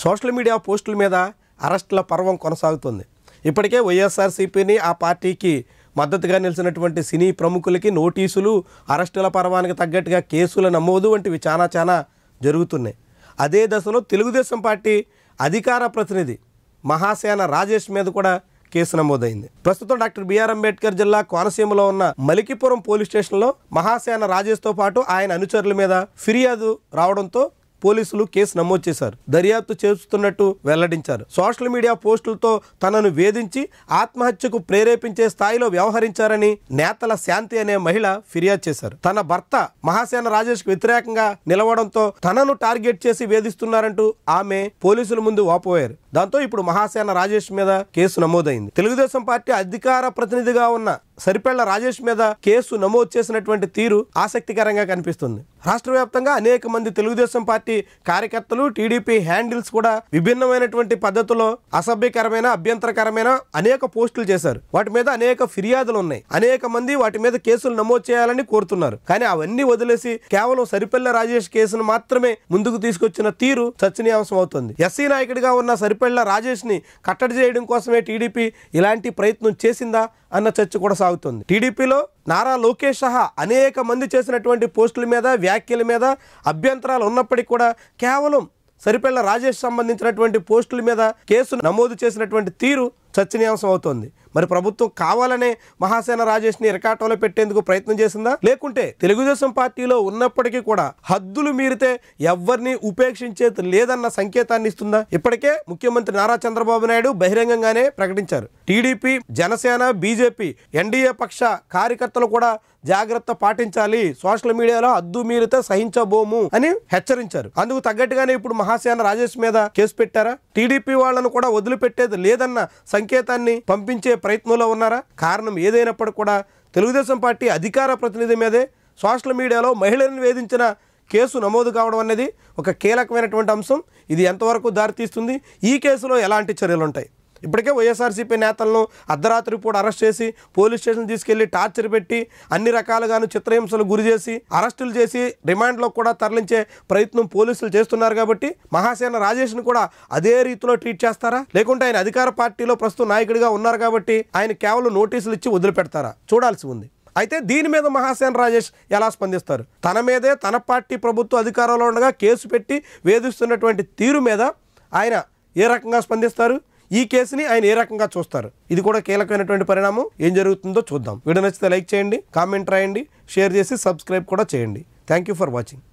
social media పోస్టుల మీద అరెస్టుల పర్వం కొనసాగుతుంది ఇప్పటికే వైఎస్ఆర్సీపీని ఆ పార్టీకి మద్దతుగా నిలిచినటువంటి సినీ ప్రముఖులకి నోటీసులు అరెస్టుల పర్వానికి తగ్గట్టుగా కేసుల నమోదు వంటివి చాలా చాలా జరుగుతున్నాయి అదే దశలో తెలుగుదేశం పార్టీ అధికార ప్రతినిధి మహాసేన రాజేష్ మీద కూడా కేసు నమోదైంది ప్రస్తుతం డాక్టర్ బిఆర్ అంబేద్కర్ జిల్లా కోనసీమలో ఉన్న మలికిపురం పోలీస్ స్టేషన్లో మహాసేన రాజేష్ తో పాటు ఆయన అనుచరుల మీద ఫిర్యాదు రావడంతో పోలీసులు కేసు నమోదు చేశారు దర్యాప్తు చేస్తున్నట్టు వెల్లడించారు సోషల్ మీడియా పోస్టులతో తనను వేధించి ఆత్మహత్యకు ప్రేరేపించే స్థాయిలో వ్యవహరించారని నేతల శాంతి అనే మహిళ ఫిర్యాదు చేశారు తన భర్త మహాసేన రాజేష్కు వ్యతిరేకంగా నిలవడంతో తనను టార్గెట్ చేసి వేధిస్తున్నారంటూ ఆమె పోలీసుల ముందు వాపోయారు దాంతో ఇప్పుడు మహాసేన రాజేష్ మీద కేసు నమోదైంది తెలుగుదేశం పార్టీ అధికార ప్రతినిధిగా ఉన్న సరిపెళ్ల రాజేష్ మీద కేసు నమోదు చేసినటువంటి తీరు ఆసక్తికరంగా కనిపిస్తుంది రాష్ట్ర వ్యాప్తంగా అనేక మంది తెలుగుదేశం పార్టీ కార్యకర్తలు టీడీపీ హ్యాండిల్స్ కూడా విభిన్నమైనటువంటి పద్ధతిలో అసభ్యకరమైన అభ్యంతరకరమైన అనేక పోస్టులు చేశారు వాటి మీద అనేక ఫిర్యాదులు ఉన్నాయి అనేక మంది వాటి మీద కేసులు నమోదు చేయాలని కోరుతున్నారు కానీ అవన్నీ వదిలేసి కేవలం సరిపెళ్ల రాజేష్ కేసును మాత్రమే ముందుకు తీసుకొచ్చిన తీరు చర్చనీయాంశం అవుతుంది ఎస్సీ నాయకుడిగా ఉన్న సరిపెళ్ల రాజేష్ ని కట్టడి చేయడం కోసమే టీడీపీ ఇలాంటి ప్రయత్నం చేసిందా అన్న చర్చ కూడా సాగుతుంది టీడీపీలో నారా లోకేష్ సహా అనేక మంది చేసినటువంటి పోస్టుల మీద వ్యాఖ్యల మీద అభ్యంతరాలు ఉన్నప్పటికీ కూడా కేవలం సరిపెళ్ల రాజేష్ సంబంధించినటువంటి పోస్టుల మీద కేసు నమోదు చేసినటువంటి తీరు చర్చనీయాంశం అవుతోంది మరి ప్రభుత్వం కావాలనే మహాసేన రాజేష్ ని ఎరకాటంలో పెట్టేందుకు ప్రయత్నం చేసిందా లేకుంటే తెలుగుదేశం పార్టీలో ఉన్నప్పటికీ కూడా హద్దులు మీరితే ఎవరిని ఉపేక్షించేది లేదన్న సంకేతాన్ని ఇస్తుందా ఇప్పటికే ముఖ్యమంత్రి నారా చంద్రబాబు నాయుడు బహిరంగంగానే ప్రకటించారు టీడీపీ జనసేన బీజేపీ ఎన్డీఏ పక్ష కార్యకర్తలు కూడా జాగ్రత్త పాటించాలి సోషల్ మీడియాలో అద్దు మీరితే సహించబోము అని హెచ్చరించారు అందుకు తగ్గట్టుగానే ఇప్పుడు మహాసేన రాజేష్ మీద కేసు పెట్టారా టీడీపీ వాళ్ళను కూడా వదిలిపెట్టేది లేదన్న సంకేతాన్ని పంపించే ప్రయత్నంలో ఉన్నారా కారణం ఏదైనప్పటికీ కూడా తెలుగుదేశం పార్టీ అధికార ప్రతినిధి మీదే సోషల్ మీడియాలో మహిళలను వేధించిన కేసు నమోదు కావడం అనేది ఒక కీలకమైనటువంటి అంశం ఇది ఎంతవరకు దారితీస్తుంది ఈ కేసులో ఎలాంటి చర్యలుంటాయి ఇప్పటికే వైఎస్ఆర్సీపీ నేతలను అర్ధరాత్రి పూట అరెస్ట్ చేసి పోలీస్ స్టేషన్ తీసుకెళ్లి టార్చర్ పెట్టి అన్ని రకాలుగాను చిత్రహింసలు గురి చేసి అరెస్టులు చేసి రిమాండ్లో కూడా తరలించే ప్రయత్నం పోలీసులు చేస్తున్నారు కాబట్టి మహాసేన రాజేష్ను కూడా అదే రీతిలో ట్రీట్ చేస్తారా లేకుంటే ఆయన అధికార పార్టీలో ప్రస్తుత నాయకుడిగా ఉన్నారు కాబట్టి ఆయన కేవలం నోటీసులు ఇచ్చి వదిలిపెడతారా చూడాల్సి ఉంది అయితే దీని మీద మహాసేన రాజేష్ ఎలా స్పందిస్తారు తన మీదే తన పార్టీ ప్రభుత్వ అధికారంలో ఉండగా కేసు పెట్టి వేధిస్తున్నటువంటి తీరు మీద ఆయన ఏ రకంగా స్పందిస్తారు ఈ కేసుని ఆయన ఏ రకంగా చూస్తారు ఇది కూడా కీలకమైనటువంటి పరిణామం ఏం జరుగుతుందో చూద్దాం వీడియో నచ్చితే లైక్ చేయండి కామెంట్ రాయండి షేర్ చేసి సబ్స్క్రైబ్ కూడా చేయండి థ్యాంక్ యూ ఫర్ వాచింగ్